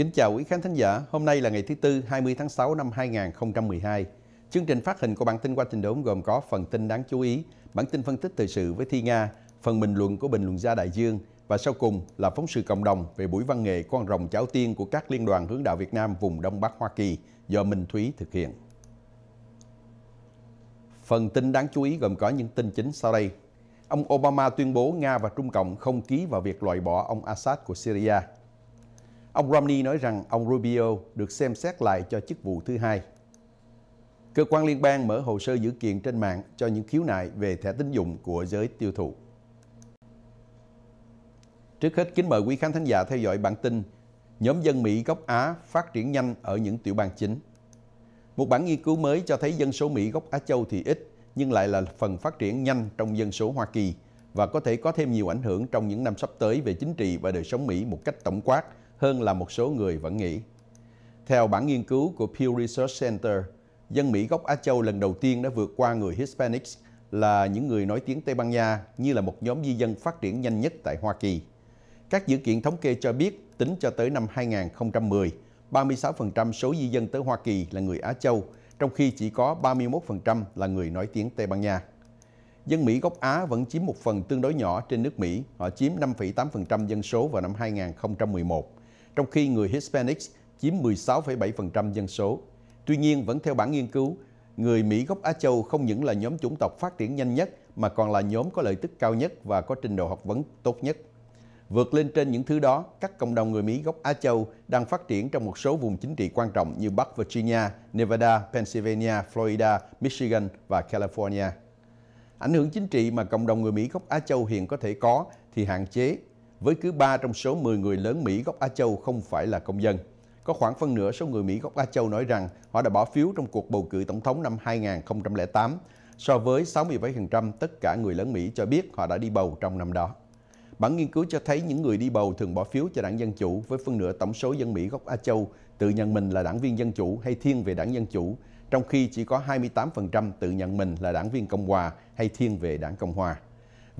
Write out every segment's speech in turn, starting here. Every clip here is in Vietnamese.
Kính chào quý khán thính giả, hôm nay là ngày thứ Tư 20 tháng 6 năm 2012. Chương trình phát hình của bản tin qua trình đốn gồm có phần tin đáng chú ý, bản tin phân tích thời sự với Thi Nga, phần bình luận của bình luận gia Đại Dương và sau cùng là phóng sự cộng đồng về buổi văn nghệ con rồng cháo tiên của các liên đoàn hướng đạo Việt Nam vùng Đông Bắc Hoa Kỳ do Minh Thúy thực hiện. Phần tin đáng chú ý gồm có những tin chính sau đây. Ông Obama tuyên bố Nga và Trung Cộng không ký vào việc loại bỏ ông Assad của Syria – Ông Romney nói rằng ông Rubio được xem xét lại cho chức vụ thứ hai. Cơ quan liên bang mở hồ sơ dữ kiện trên mạng cho những khiếu nại về thẻ tín dụng của giới tiêu thụ. Trước hết, kính mời quý khán thính giả theo dõi bản tin Nhóm dân Mỹ gốc Á phát triển nhanh ở những tiểu bang chính. Một bản nghiên cứu mới cho thấy dân số Mỹ gốc Á Châu thì ít, nhưng lại là phần phát triển nhanh trong dân số Hoa Kỳ và có thể có thêm nhiều ảnh hưởng trong những năm sắp tới về chính trị và đời sống Mỹ một cách tổng quát – hơn là một số người vẫn nghĩ. Theo bản nghiên cứu của Pew Research Center, dân Mỹ gốc Á Châu lần đầu tiên đã vượt qua người Hispanics là những người nói tiếng Tây Ban Nha như là một nhóm di dân phát triển nhanh nhất tại Hoa Kỳ. Các dữ kiện thống kê cho biết, tính cho tới năm 2010, 36% số di dân tới Hoa Kỳ là người Á Châu, trong khi chỉ có 31% là người nói tiếng Tây Ban Nha. Dân Mỹ gốc Á vẫn chiếm một phần tương đối nhỏ trên nước Mỹ, họ chiếm 5,8% dân số vào năm 2011 trong khi người Hispanics chiếm 16,7% dân số. Tuy nhiên, vẫn theo bản nghiên cứu, người Mỹ gốc Á Châu không những là nhóm chủng tộc phát triển nhanh nhất mà còn là nhóm có lợi tức cao nhất và có trình độ học vấn tốt nhất. Vượt lên trên những thứ đó, các cộng đồng người Mỹ gốc Á Châu đang phát triển trong một số vùng chính trị quan trọng như Bắc Virginia, Nevada, Pennsylvania, Florida, Michigan và California. Ảnh hưởng chính trị mà cộng đồng người Mỹ gốc Á Châu hiện có thể có thì hạn chế với cứ 3 trong số 10 người lớn Mỹ gốc Á Châu không phải là công dân. Có khoảng phân nửa số người Mỹ gốc Á Châu nói rằng họ đã bỏ phiếu trong cuộc bầu cử tổng thống năm 2008, so với 67% tất cả người lớn Mỹ cho biết họ đã đi bầu trong năm đó. Bản nghiên cứu cho thấy những người đi bầu thường bỏ phiếu cho đảng Dân Chủ với phân nửa tổng số dân Mỹ gốc Á Châu tự nhận mình là đảng viên Dân Chủ hay thiên về đảng Dân Chủ, trong khi chỉ có 28% tự nhận mình là đảng viên Cộng Hòa hay thiên về đảng Cộng Hòa.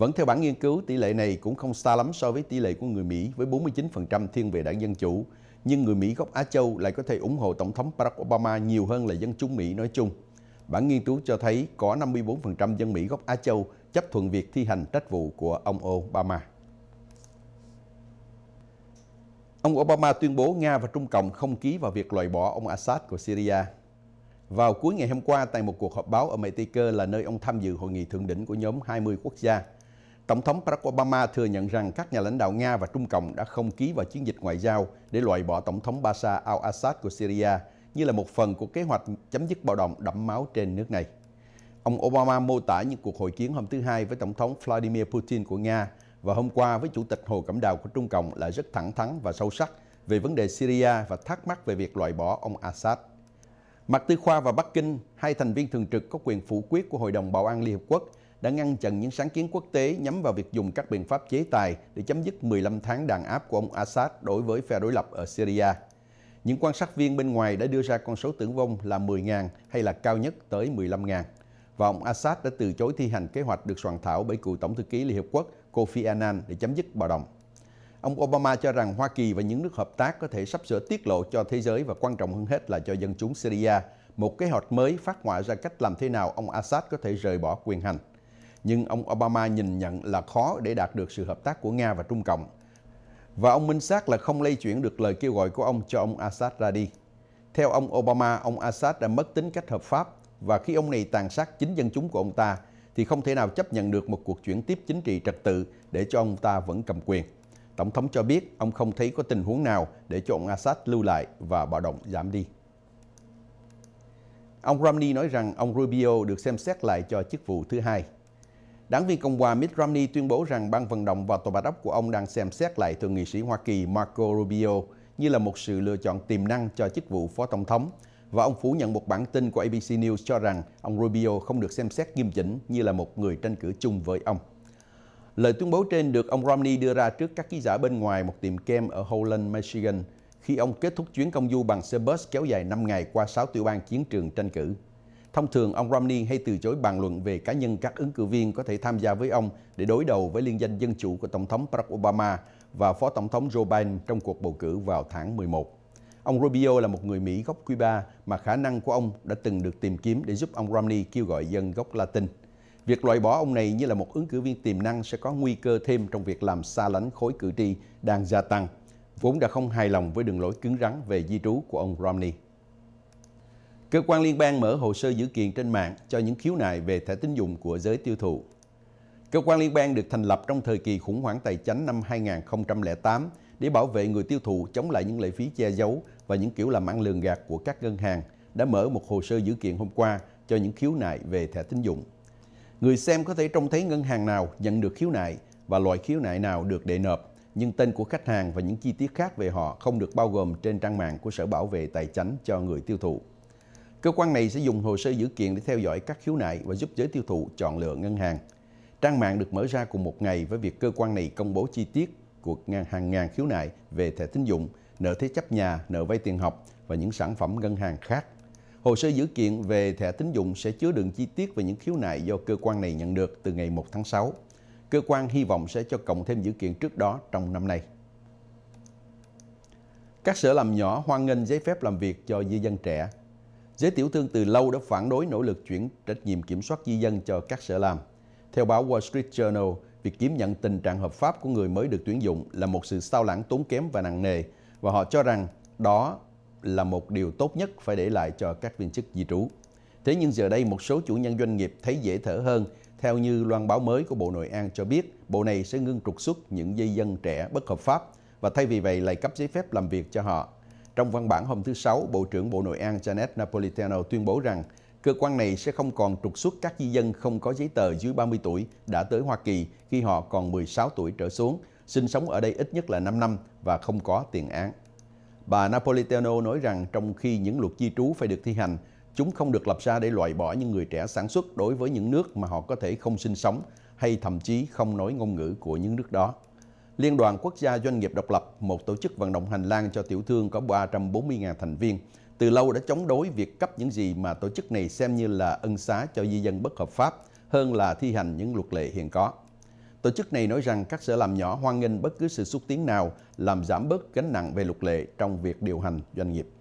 Vẫn theo bản nghiên cứu, tỷ lệ này cũng không xa lắm so với tỷ lệ của người Mỹ với 49% thiên về đảng Dân Chủ. Nhưng người Mỹ gốc Á Châu lại có thể ủng hộ Tổng thống Barack Obama nhiều hơn là dân chúng Mỹ nói chung. Bản nghiên cứu cho thấy có 54% dân Mỹ gốc Á Châu chấp thuận việc thi hành trách vụ của ông Obama. Ông Obama tuyên bố Nga và Trung Cộng không ký vào việc loại bỏ ông Assad của Syria. Vào cuối ngày hôm qua tại một cuộc họp báo ở Mỹ Cơ là nơi ông tham dự hội nghị thượng đỉnh của nhóm 20 quốc gia – Tổng thống Barack Obama thừa nhận rằng các nhà lãnh đạo Nga và Trung Cộng đã không ký vào chiến dịch ngoại giao để loại bỏ Tổng thống Bashar al-Assad của Syria như là một phần của kế hoạch chấm dứt bạo động đẫm máu trên nước này. Ông Obama mô tả những cuộc hội kiến hôm thứ Hai với Tổng thống Vladimir Putin của Nga và hôm qua với Chủ tịch Hồ Cẩm Đào của Trung Cộng là rất thẳng thắn và sâu sắc về vấn đề Syria và thắc mắc về việc loại bỏ ông Assad. Mạc Tư Khoa và Bắc Kinh, hai thành viên thường trực có quyền phủ quyết của Hội đồng Bảo an Liên Hợp Quốc, đã ngăn chặn những sáng kiến quốc tế nhắm vào việc dùng các biện pháp chế tài để chấm dứt 15 tháng đàn áp của ông Assad đối với phe đối lập ở Syria. Những quan sát viên bên ngoài đã đưa ra con số tử vong là 10.000 hay là cao nhất tới 15.000. Và ông Assad đã từ chối thi hành kế hoạch được soạn thảo bởi cựu Tổng thư ký Liên Hiệp Quốc Kofi Annan để chấm dứt bạo động. Ông Obama cho rằng Hoa Kỳ và những nước hợp tác có thể sắp sửa tiết lộ cho thế giới và quan trọng hơn hết là cho dân chúng Syria một kế hoạch mới phát họa ra cách làm thế nào ông Assad có thể rời bỏ quyền hành nhưng ông Obama nhìn nhận là khó để đạt được sự hợp tác của Nga và Trung Cộng. Và ông minh xác là không lây chuyển được lời kêu gọi của ông cho ông Assad ra đi. Theo ông Obama, ông Assad đã mất tính cách hợp pháp và khi ông này tàn sát chính dân chúng của ông ta thì không thể nào chấp nhận được một cuộc chuyển tiếp chính trị trật tự để cho ông ta vẫn cầm quyền. Tổng thống cho biết ông không thấy có tình huống nào để cho ông Assad lưu lại và bạo động giảm đi. Ông Romney nói rằng ông Rubio được xem xét lại cho chức vụ thứ hai. Đảng viên Cộng hòa Mitt Romney tuyên bố rằng ban vận động và tổ bạch ốc của ông đang xem xét lại thượng nghị sĩ Hoa Kỳ Marco Rubio như là một sự lựa chọn tiềm năng cho chức vụ phó tổng thống. Và ông phủ nhận một bản tin của ABC News cho rằng ông Rubio không được xem xét nghiêm chỉnh như là một người tranh cử chung với ông. Lời tuyên bố trên được ông Romney đưa ra trước các ký giả bên ngoài một tiệm kem ở Holland, Michigan, khi ông kết thúc chuyến công du bằng xe bus kéo dài 5 ngày qua 6 tiểu bang chiến trường tranh cử. Thông thường, ông Romney hay từ chối bàn luận về cá nhân các ứng cử viên có thể tham gia với ông để đối đầu với liên danh dân chủ của Tổng thống Barack Obama và Phó Tổng thống Joe Biden trong cuộc bầu cử vào tháng 11. Ông Rubio là một người Mỹ gốc Cuba mà khả năng của ông đã từng được tìm kiếm để giúp ông Romney kêu gọi dân gốc Latin. Việc loại bỏ ông này như là một ứng cử viên tiềm năng sẽ có nguy cơ thêm trong việc làm xa lánh khối cử tri đang gia tăng, vốn đã không hài lòng với đường lối cứng rắn về di trú của ông Romney. Cơ quan liên bang mở hồ sơ dữ kiện trên mạng cho những khiếu nại về thẻ tín dụng của giới tiêu thụ. Cơ quan liên bang được thành lập trong thời kỳ khủng hoảng tài chính năm 2008 để bảo vệ người tiêu thụ chống lại những lệ phí che giấu và những kiểu làm ăn lường gạt của các ngân hàng đã mở một hồ sơ dữ kiện hôm qua cho những khiếu nại về thẻ tín dụng. Người xem có thể trông thấy ngân hàng nào nhận được khiếu nại và loại khiếu nại nào được đệ nộp, nhưng tên của khách hàng và những chi tiết khác về họ không được bao gồm trên trang mạng của Sở Bảo vệ Tài chánh cho người tiêu thụ. Cơ quan này sẽ dùng hồ sơ dữ kiện để theo dõi các khiếu nại và giúp giới tiêu thụ chọn lựa ngân hàng. Trang mạng được mở ra cùng một ngày với việc cơ quan này công bố chi tiết của hàng ngàn khiếu nại về thẻ tín dụng, nợ thế chấp nhà, nợ vay tiền học và những sản phẩm ngân hàng khác. Hồ sơ dữ kiện về thẻ tín dụng sẽ chứa đựng chi tiết về những khiếu nại do cơ quan này nhận được từ ngày 1 tháng 6. Cơ quan hy vọng sẽ cho cộng thêm dữ kiện trước đó trong năm nay. Các sở làm nhỏ hoan nghênh giấy phép làm việc cho di dân trẻ Giới tiểu thương từ lâu đã phản đối nỗ lực chuyển trách nhiệm kiểm soát di dân cho các sở làm. Theo báo Wall Street Journal, việc kiểm nhận tình trạng hợp pháp của người mới được tuyển dụng là một sự sao lãng tốn kém và nặng nề và họ cho rằng đó là một điều tốt nhất phải để lại cho các viên chức di trú. Thế nhưng giờ đây một số chủ nhân doanh nghiệp thấy dễ thở hơn theo như loan báo mới của Bộ Nội an cho biết, bộ này sẽ ngưng trục xuất những di dân trẻ bất hợp pháp và thay vì vậy lại cấp giấy phép làm việc cho họ trong văn bản hôm thứ Sáu, Bộ trưởng Bộ Nội an Janet Napolitano tuyên bố rằng cơ quan này sẽ không còn trục xuất các di dân không có giấy tờ dưới 30 tuổi đã tới Hoa Kỳ khi họ còn 16 tuổi trở xuống, sinh sống ở đây ít nhất là 5 năm và không có tiền án. Bà Napolitano nói rằng trong khi những luật di trú phải được thi hành, chúng không được lập ra để loại bỏ những người trẻ sản xuất đối với những nước mà họ có thể không sinh sống hay thậm chí không nói ngôn ngữ của những nước đó. Liên đoàn Quốc gia Doanh nghiệp Độc lập, một tổ chức vận động hành lang cho tiểu thương có 340.000 thành viên, từ lâu đã chống đối việc cấp những gì mà tổ chức này xem như là ân xá cho di dân bất hợp pháp hơn là thi hành những luật lệ hiện có. Tổ chức này nói rằng các sở làm nhỏ hoan nghênh bất cứ sự xúc tiến nào làm giảm bớt gánh nặng về luật lệ trong việc điều hành doanh nghiệp.